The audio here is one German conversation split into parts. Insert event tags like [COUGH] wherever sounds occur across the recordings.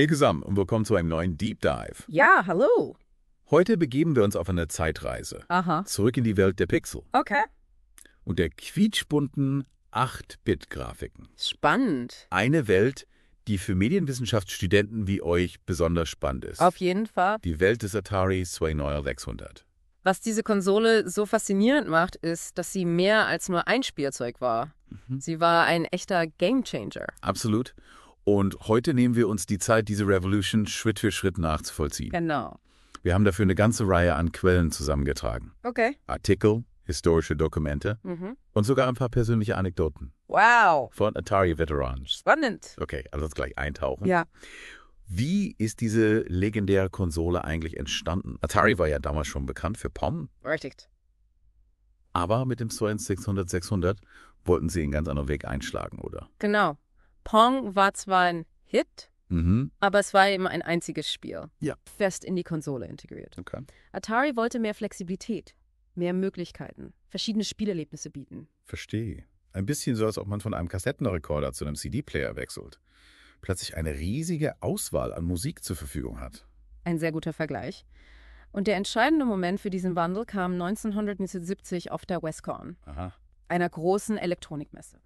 Hey zusammen und willkommen zu einem neuen Deep Dive. Ja, hallo. Heute begeben wir uns auf eine Zeitreise. Aha. Zurück in die Welt der Pixel. Okay. Und der quietschbunten 8-Bit-Grafiken. Spannend. Eine Welt, die für Medienwissenschaftsstudenten wie euch besonders spannend ist. Auf jeden Fall. Die Welt des Atari 2600. Was diese Konsole so faszinierend macht, ist, dass sie mehr als nur ein Spielzeug war. Mhm. Sie war ein echter Gamechanger. Absolut. Und heute nehmen wir uns die Zeit, diese Revolution Schritt für Schritt nachzuvollziehen. Genau. Wir haben dafür eine ganze Reihe an Quellen zusammengetragen. Okay. Artikel, historische Dokumente mhm. und sogar ein paar persönliche Anekdoten. Wow. Von atari Veterans. Spannend. Okay, also das gleich eintauchen. Ja. Wie ist diese legendäre Konsole eigentlich entstanden? Atari war ja damals schon bekannt für POM. Richtig. Aber mit dem Soyuz 600-600 wollten sie einen ganz anderen Weg einschlagen, oder? Genau. Pong war zwar ein Hit, mhm. aber es war eben ein einziges Spiel. Ja. Fest in die Konsole integriert. Okay. Atari wollte mehr Flexibilität, mehr Möglichkeiten, verschiedene Spielerlebnisse bieten. Verstehe. Ein bisschen so, als ob man von einem Kassettenrekorder zu einem CD-Player wechselt. Plötzlich eine riesige Auswahl an Musik zur Verfügung hat. Ein sehr guter Vergleich. Und der entscheidende Moment für diesen Wandel kam 1970 auf der Westcon. Aha einer großen Elektronikmesse.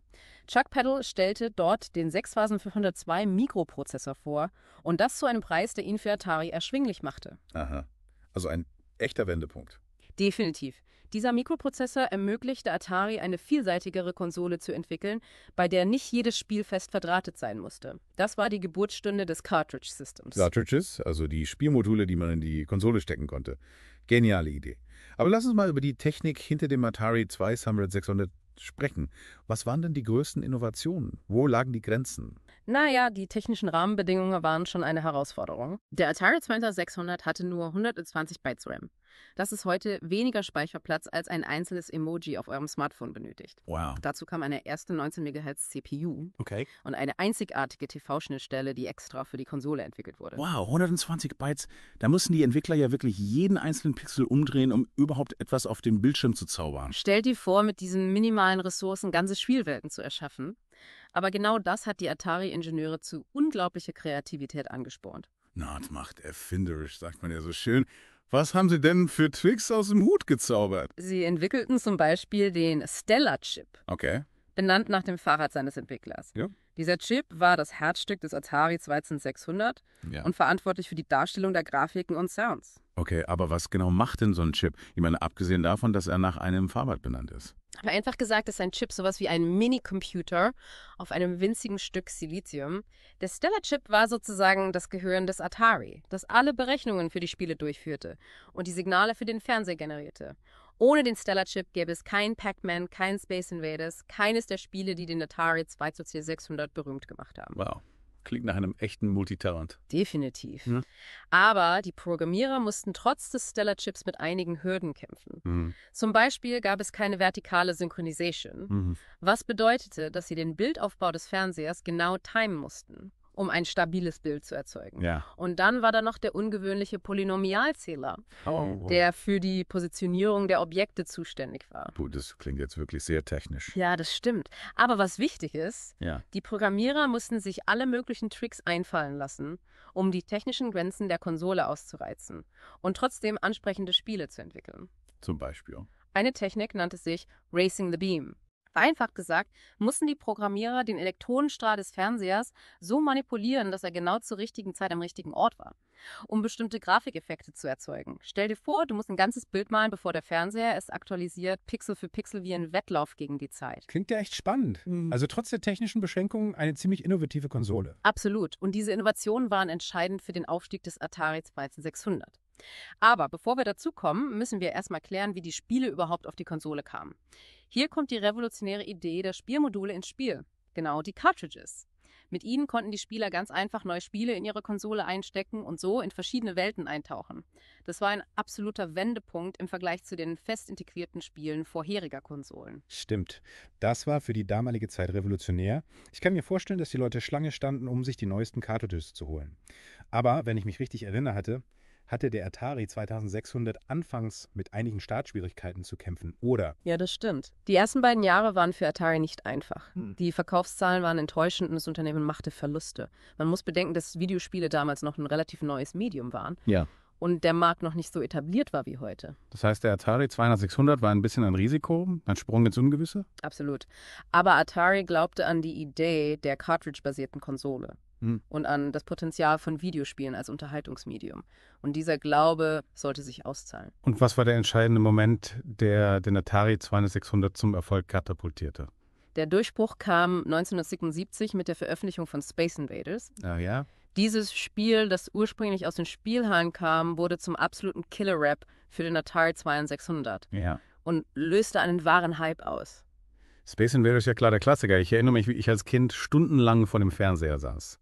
Chuck Peddle stellte dort den 6502 Mikroprozessor vor und das zu einem Preis, der ihn für Atari erschwinglich machte. Aha, also ein echter Wendepunkt. Definitiv. Dieser Mikroprozessor ermöglichte Atari eine vielseitigere Konsole zu entwickeln, bei der nicht jedes Spiel fest verdrahtet sein musste. Das war die Geburtsstunde des Cartridge-Systems. Cartridges, also die Spielmodule, die man in die Konsole stecken konnte. Geniale Idee. Aber lass uns mal über die Technik hinter dem Atari 2600 sprechen. Was waren denn die größten Innovationen? Wo lagen die Grenzen? Naja, die technischen Rahmenbedingungen waren schon eine Herausforderung. Der Atari 2600 hatte nur 120 Bytes RAM. Das ist heute weniger Speicherplatz, als ein einzelnes Emoji auf eurem Smartphone benötigt. Wow. Dazu kam eine erste 19 MHz CPU okay. und eine einzigartige TV-Schnittstelle, die extra für die Konsole entwickelt wurde. Wow, 120 Bytes. Da mussten die Entwickler ja wirklich jeden einzelnen Pixel umdrehen, um überhaupt etwas auf dem Bildschirm zu zaubern. Stell dir vor, mit diesen minimalen Ressourcen ganze Spielwelten zu erschaffen. Aber genau das hat die Atari-Ingenieure zu unglaublicher Kreativität angespornt. Na, das macht erfinderisch, sagt man ja so schön. Was haben Sie denn für Tricks aus dem Hut gezaubert? Sie entwickelten zum Beispiel den Stellar-Chip. Okay. Benannt nach dem Fahrrad seines Entwicklers. Ja. Dieser Chip war das Herzstück des Atari 2600 ja. und verantwortlich für die Darstellung der Grafiken und Sounds. Okay, aber was genau macht denn so ein Chip? Ich meine, abgesehen davon, dass er nach einem Fahrrad benannt ist. Aber einfach gesagt ist ein Chip sowas wie ein Minicomputer auf einem winzigen Stück Silizium. Der Stellar-Chip war sozusagen das Gehirn des Atari, das alle Berechnungen für die Spiele durchführte und die Signale für den Fernseher generierte. Ohne den Stellar Chip gäbe es kein Pac-Man, kein Space Invaders, keines der Spiele, die den Atari 2 zu C600 berühmt gemacht haben. Wow. Klingt nach einem echten Multitalent. Definitiv. Hm? Aber die Programmierer mussten trotz des Stellar Chips mit einigen Hürden kämpfen. Mhm. Zum Beispiel gab es keine vertikale Synchronisation, mhm. was bedeutete, dass sie den Bildaufbau des Fernsehers genau timen mussten um ein stabiles Bild zu erzeugen. Ja. Und dann war da noch der ungewöhnliche Polynomialzähler, oh, oh. der für die Positionierung der Objekte zuständig war. Puh, das klingt jetzt wirklich sehr technisch. Ja, das stimmt. Aber was wichtig ist, ja. die Programmierer mussten sich alle möglichen Tricks einfallen lassen, um die technischen Grenzen der Konsole auszureizen und trotzdem ansprechende Spiele zu entwickeln. Zum Beispiel. Eine Technik nannte sich Racing the Beam. Vereinfacht gesagt, mussten die Programmierer den Elektronenstrahl des Fernsehers so manipulieren, dass er genau zur richtigen Zeit am richtigen Ort war, um bestimmte Grafikeffekte zu erzeugen. Stell dir vor, du musst ein ganzes Bild malen, bevor der Fernseher es aktualisiert, Pixel für Pixel wie ein Wettlauf gegen die Zeit. Klingt ja echt spannend. Mhm. Also trotz der technischen Beschränkungen eine ziemlich innovative Konsole. Absolut. Und diese Innovationen waren entscheidend für den Aufstieg des Atari 2600. Aber bevor wir dazu kommen, müssen wir erstmal klären, wie die Spiele überhaupt auf die Konsole kamen. Hier kommt die revolutionäre Idee der Spielmodule ins Spiel. Genau, die Cartridges. Mit ihnen konnten die Spieler ganz einfach neue Spiele in ihre Konsole einstecken und so in verschiedene Welten eintauchen. Das war ein absoluter Wendepunkt im Vergleich zu den fest integrierten Spielen vorheriger Konsolen. Stimmt. Das war für die damalige Zeit revolutionär. Ich kann mir vorstellen, dass die Leute Schlange standen, um sich die neuesten Cartridges zu holen. Aber, wenn ich mich richtig erinnere hatte, hatte der Atari 2600 anfangs mit einigen Startschwierigkeiten zu kämpfen, oder? Ja, das stimmt. Die ersten beiden Jahre waren für Atari nicht einfach. Hm. Die Verkaufszahlen waren enttäuschend und das Unternehmen machte Verluste. Man muss bedenken, dass Videospiele damals noch ein relativ neues Medium waren. Ja. Und der Markt noch nicht so etabliert war wie heute. Das heißt, der Atari 2600 war ein bisschen ein Risiko, ein Sprung ins Ungewisse? Absolut. Aber Atari glaubte an die Idee der Cartridge-basierten Konsole. Hm. und an das Potenzial von Videospielen als Unterhaltungsmedium. Und dieser Glaube sollte sich auszahlen. Und was war der entscheidende Moment, der den Atari 2600 zum Erfolg katapultierte? Der Durchbruch kam 1977 mit der Veröffentlichung von Space Invaders. Ah ja. Dieses Spiel, das ursprünglich aus den Spielhallen kam, wurde zum absoluten Killer-Rap für den Atari 2600 ja. und löste einen wahren Hype aus. Space Invaders ist ja klar der Klassiker. Ich erinnere mich, wie ich als Kind stundenlang vor dem Fernseher saß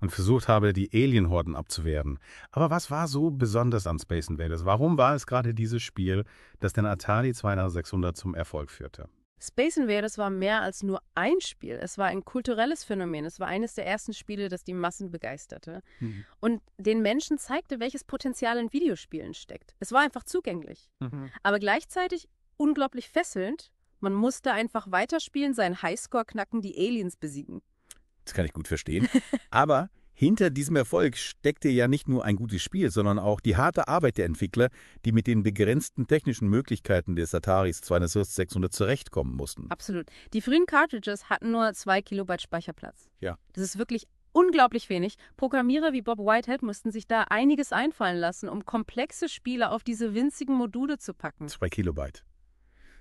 und versucht habe, die Alienhorden abzuwehren. Aber was war so besonders an Space Invaders? Warum war es gerade dieses Spiel, das den Atari 2600 zum Erfolg führte? Space Invaders war mehr als nur ein Spiel. Es war ein kulturelles Phänomen. Es war eines der ersten Spiele, das die Massen begeisterte mhm. und den Menschen zeigte, welches Potenzial in Videospielen steckt. Es war einfach zugänglich, mhm. aber gleichzeitig unglaublich fesselnd. Man musste einfach weiterspielen, seinen Highscore knacken, die Aliens besiegen. Das kann ich gut verstehen. [LAUGHS] Aber hinter diesem Erfolg steckte ja nicht nur ein gutes Spiel, sondern auch die harte Arbeit der Entwickler, die mit den begrenzten technischen Möglichkeiten des Ataris 2600 zurechtkommen mussten. Absolut. Die frühen Cartridges hatten nur 2 Kilobyte Speicherplatz. Ja. Das ist wirklich unglaublich wenig. Programmierer wie Bob Whitehead mussten sich da einiges einfallen lassen, um komplexe Spiele auf diese winzigen Module zu packen. 2 Kilobyte.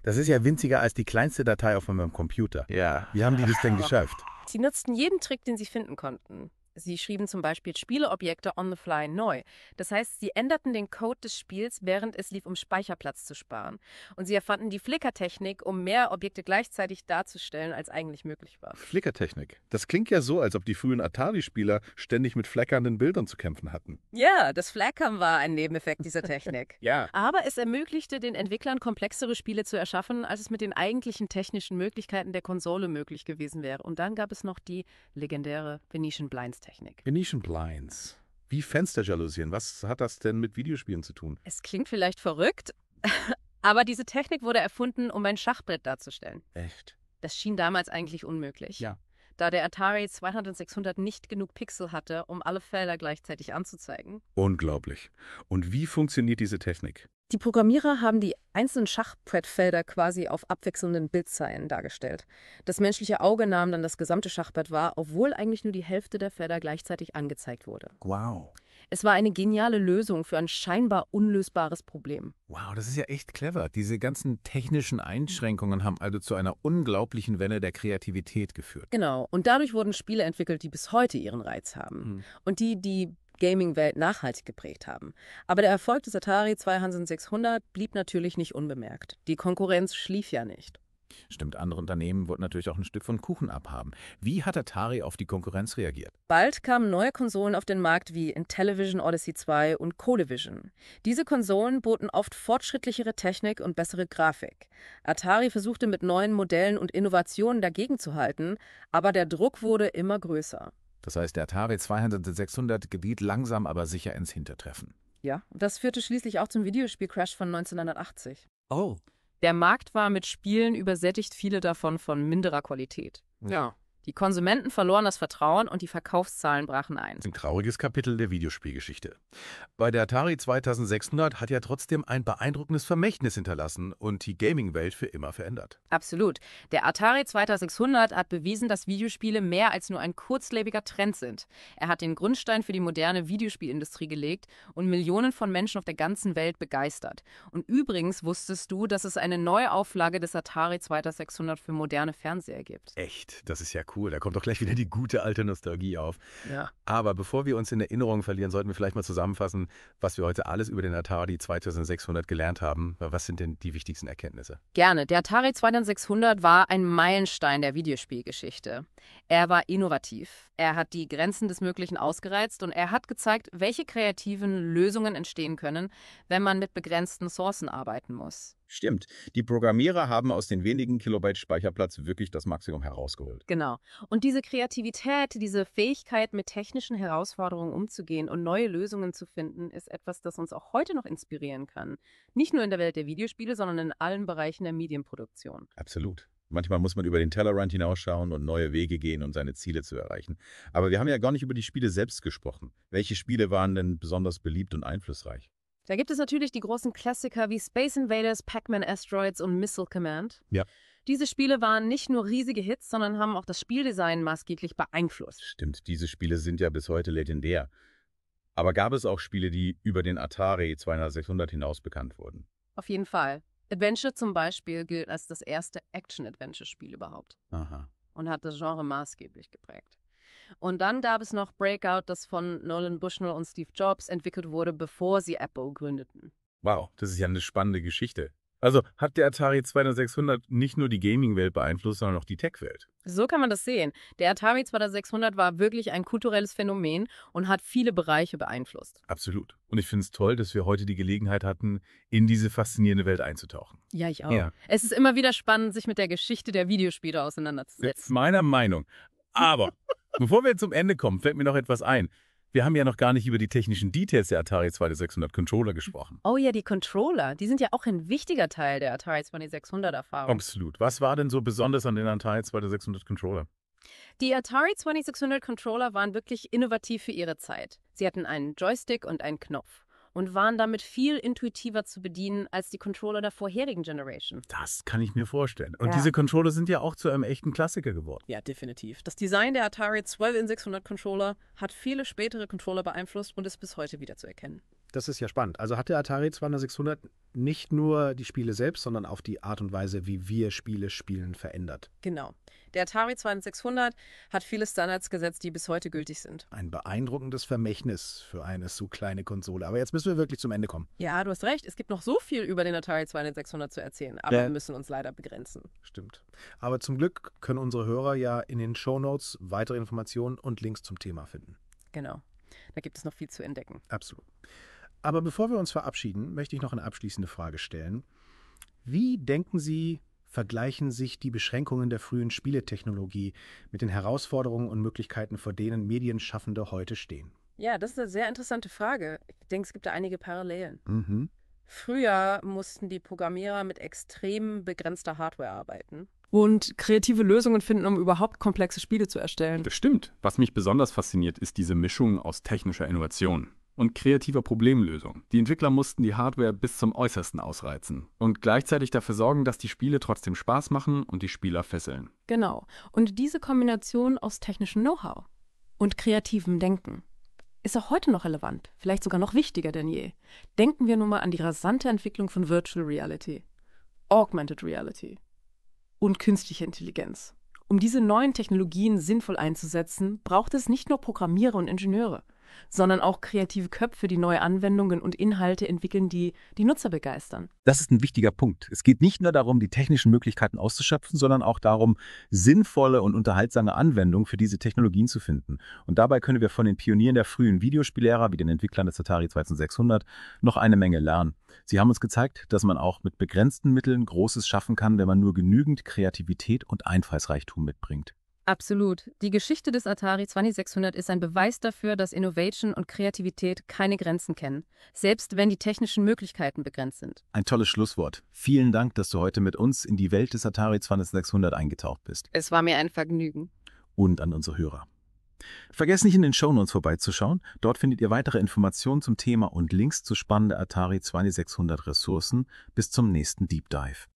Das ist ja winziger als die kleinste Datei auf meinem Computer. Ja. Wie haben die das denn [LAUGHS] geschafft? Sie nutzten jeden Trick, den sie finden konnten. Sie schrieben zum Beispiel Spieleobjekte on the fly neu. Das heißt, sie änderten den Code des Spiels, während es lief, um Speicherplatz zu sparen. Und sie erfanden die Flickertechnik, um mehr Objekte gleichzeitig darzustellen, als eigentlich möglich war. Flickertechnik? Das klingt ja so, als ob die frühen Atari-Spieler ständig mit flackernden Bildern zu kämpfen hatten. Ja, das Flackern war ein Nebeneffekt dieser Technik. [LAUGHS] ja. Aber es ermöglichte den Entwicklern, komplexere Spiele zu erschaffen, als es mit den eigentlichen technischen Möglichkeiten der Konsole möglich gewesen wäre. Und dann gab es noch die legendäre Venetian Blinds-Technik. Technik. Venetian Blinds. Wie Fensterjalousien, was hat das denn mit Videospielen zu tun? Es klingt vielleicht verrückt, [LAUGHS] aber diese Technik wurde erfunden, um ein Schachbrett darzustellen. Echt? Das schien damals eigentlich unmöglich. Ja. Da der Atari 2600 nicht genug Pixel hatte, um alle Felder gleichzeitig anzuzeigen. Unglaublich. Und wie funktioniert diese Technik? Die Programmierer haben die einzelnen Schachbrettfelder quasi auf abwechselnden Bildzeilen dargestellt. Das menschliche Auge nahm dann das gesamte Schachbrett wahr, obwohl eigentlich nur die Hälfte der Felder gleichzeitig angezeigt wurde. Wow. Es war eine geniale Lösung für ein scheinbar unlösbares Problem. Wow, das ist ja echt clever. Diese ganzen technischen Einschränkungen haben also zu einer unglaublichen Welle der Kreativität geführt. Genau, und dadurch wurden Spiele entwickelt, die bis heute ihren Reiz haben. Hm. Und die, die Gaming-Welt nachhaltig geprägt haben. Aber der Erfolg des Atari 2600 blieb natürlich nicht unbemerkt. Die Konkurrenz schlief ja nicht. Stimmt, andere Unternehmen wollten natürlich auch ein Stück von Kuchen abhaben. Wie hat Atari auf die Konkurrenz reagiert? Bald kamen neue Konsolen auf den Markt wie Intellivision Odyssey 2 und Colevision. Diese Konsolen boten oft fortschrittlichere Technik und bessere Grafik. Atari versuchte mit neuen Modellen und Innovationen dagegen zu halten, aber der Druck wurde immer größer. Das heißt, der Atari 200 600 geriet langsam aber sicher ins Hintertreffen. Ja, das führte schließlich auch zum Videospiel Crash von 1980. Oh. Der Markt war mit Spielen übersättigt, viele davon von minderer Qualität. Ja. Die Konsumenten verloren das Vertrauen und die Verkaufszahlen brachen ein. Ein trauriges Kapitel der Videospielgeschichte. Bei der Atari 2600 hat ja trotzdem ein beeindruckendes Vermächtnis hinterlassen und die Gaming-Welt für immer verändert. Absolut. Der Atari 2600 hat bewiesen, dass Videospiele mehr als nur ein kurzlebiger Trend sind. Er hat den Grundstein für die moderne Videospielindustrie gelegt und Millionen von Menschen auf der ganzen Welt begeistert. Und übrigens wusstest du, dass es eine Neuauflage des Atari 2600 für moderne Fernseher gibt. Echt? Das ist ja cool cool. Da kommt doch gleich wieder die gute alte Nostalgie auf. Ja. Aber bevor wir uns in Erinnerungen verlieren, sollten wir vielleicht mal zusammenfassen, was wir heute alles über den Atari 2600 gelernt haben. Was sind denn die wichtigsten Erkenntnisse? Gerne. Der Atari 2600 war ein Meilenstein der Videospielgeschichte. Er war innovativ, er hat die Grenzen des Möglichen ausgereizt und er hat gezeigt, welche kreativen Lösungen entstehen können, wenn man mit begrenzten Sourcen arbeiten muss. Stimmt. Die Programmierer haben aus den wenigen Kilobyte Speicherplatz wirklich das Maximum herausgeholt. Genau. Und diese Kreativität, diese Fähigkeit, mit technischen Herausforderungen umzugehen und neue Lösungen zu finden, ist etwas, das uns auch heute noch inspirieren kann. Nicht nur in der Welt der Videospiele, sondern in allen Bereichen der Medienproduktion. Absolut. Manchmal muss man über den Tellerrand hinausschauen und neue Wege gehen, um seine Ziele zu erreichen. Aber wir haben ja gar nicht über die Spiele selbst gesprochen. Welche Spiele waren denn besonders beliebt und einflussreich? Da gibt es natürlich die großen Klassiker wie Space Invaders, Pac-Man Asteroids und Missile Command. Ja. Diese Spiele waren nicht nur riesige Hits, sondern haben auch das Spieldesign maßgeblich beeinflusst. Stimmt, diese Spiele sind ja bis heute legendär. Aber gab es auch Spiele, die über den Atari 2600 hinaus bekannt wurden? Auf jeden Fall. Adventure zum Beispiel gilt als das erste Action-Adventure-Spiel überhaupt Aha. und hat das Genre maßgeblich geprägt. Und dann gab es noch Breakout, das von Nolan Bushnell und Steve Jobs entwickelt wurde, bevor sie Apple gründeten. Wow, das ist ja eine spannende Geschichte. Also hat der Atari 2600 nicht nur die Gaming-Welt beeinflusst, sondern auch die Tech-Welt. So kann man das sehen. Der Atari 2600 war wirklich ein kulturelles Phänomen und hat viele Bereiche beeinflusst. Absolut. Und ich finde es toll, dass wir heute die Gelegenheit hatten, in diese faszinierende Welt einzutauchen. Ja, ich auch. Ja. Es ist immer wieder spannend, sich mit der Geschichte der Videospiele auseinanderzusetzen. Jetzt meiner Meinung. Aber [LAUGHS] bevor wir zum Ende kommen, fällt mir noch etwas ein. Wir haben ja noch gar nicht über die technischen Details der Atari 2600 Controller gesprochen. Oh ja, die Controller, die sind ja auch ein wichtiger Teil der Atari 2600 Erfahrung. Absolut. Was war denn so besonders an den Atari 2600 Controller? Die Atari 2600 Controller waren wirklich innovativ für ihre Zeit. Sie hatten einen Joystick und einen Knopf und waren damit viel intuitiver zu bedienen als die Controller der vorherigen Generation. Das kann ich mir vorstellen. Und ja. diese Controller sind ja auch zu einem echten Klassiker geworden. Ja, definitiv. Das Design der Atari 12-in-600 Controller hat viele spätere Controller beeinflusst und ist bis heute wieder zu erkennen das ist ja spannend. Also hat der Atari 2600 nicht nur die Spiele selbst, sondern auch die Art und Weise, wie wir Spiele spielen, verändert. Genau. Der Atari 2600 hat viele Standards gesetzt, die bis heute gültig sind. Ein beeindruckendes Vermächtnis für eine so kleine Konsole. Aber jetzt müssen wir wirklich zum Ende kommen. Ja, du hast recht. Es gibt noch so viel über den Atari 2600 zu erzählen, aber äh, wir müssen uns leider begrenzen. Stimmt. Aber zum Glück können unsere Hörer ja in den Show Notes weitere Informationen und Links zum Thema finden. Genau. Da gibt es noch viel zu entdecken. Absolut. Aber bevor wir uns verabschieden, möchte ich noch eine abschließende Frage stellen. Wie denken Sie, vergleichen sich die Beschränkungen der frühen Spieletechnologie mit den Herausforderungen und Möglichkeiten, vor denen Medienschaffende heute stehen? Ja, das ist eine sehr interessante Frage. Ich denke, es gibt da einige Parallelen. Mhm. Früher mussten die Programmierer mit extrem begrenzter Hardware arbeiten. Und kreative Lösungen finden, um überhaupt komplexe Spiele zu erstellen. Das stimmt. Was mich besonders fasziniert, ist diese Mischung aus technischer Innovation und kreativer Problemlösung. Die Entwickler mussten die Hardware bis zum Äußersten ausreizen und gleichzeitig dafür sorgen, dass die Spiele trotzdem Spaß machen und die Spieler fesseln. Genau. Und diese Kombination aus technischem Know-how und kreativem Denken ist auch heute noch relevant, vielleicht sogar noch wichtiger denn je. Denken wir nun mal an die rasante Entwicklung von Virtual Reality, Augmented Reality und künstliche Intelligenz. Um diese neuen Technologien sinnvoll einzusetzen, braucht es nicht nur Programmierer und Ingenieure, sondern auch kreative Köpfe, die neue Anwendungen und Inhalte entwickeln, die die Nutzer begeistern. Das ist ein wichtiger Punkt. Es geht nicht nur darum, die technischen Möglichkeiten auszuschöpfen, sondern auch darum, sinnvolle und unterhaltsame Anwendungen für diese Technologien zu finden. Und dabei können wir von den Pionieren der frühen Videospiellehrer, wie den Entwicklern des Atari 2600, noch eine Menge lernen. Sie haben uns gezeigt, dass man auch mit begrenzten Mitteln Großes schaffen kann, wenn man nur genügend Kreativität und Einfallsreichtum mitbringt. Absolut. Die Geschichte des Atari 2600 ist ein Beweis dafür, dass Innovation und Kreativität keine Grenzen kennen, selbst wenn die technischen Möglichkeiten begrenzt sind. Ein tolles Schlusswort. Vielen Dank, dass du heute mit uns in die Welt des Atari 2600 eingetaucht bist. Es war mir ein Vergnügen. Und an unsere Hörer. Vergesst nicht, in den Shownotes vorbeizuschauen. Dort findet ihr weitere Informationen zum Thema und Links zu spannenden Atari 2600 Ressourcen. Bis zum nächsten Deep Dive.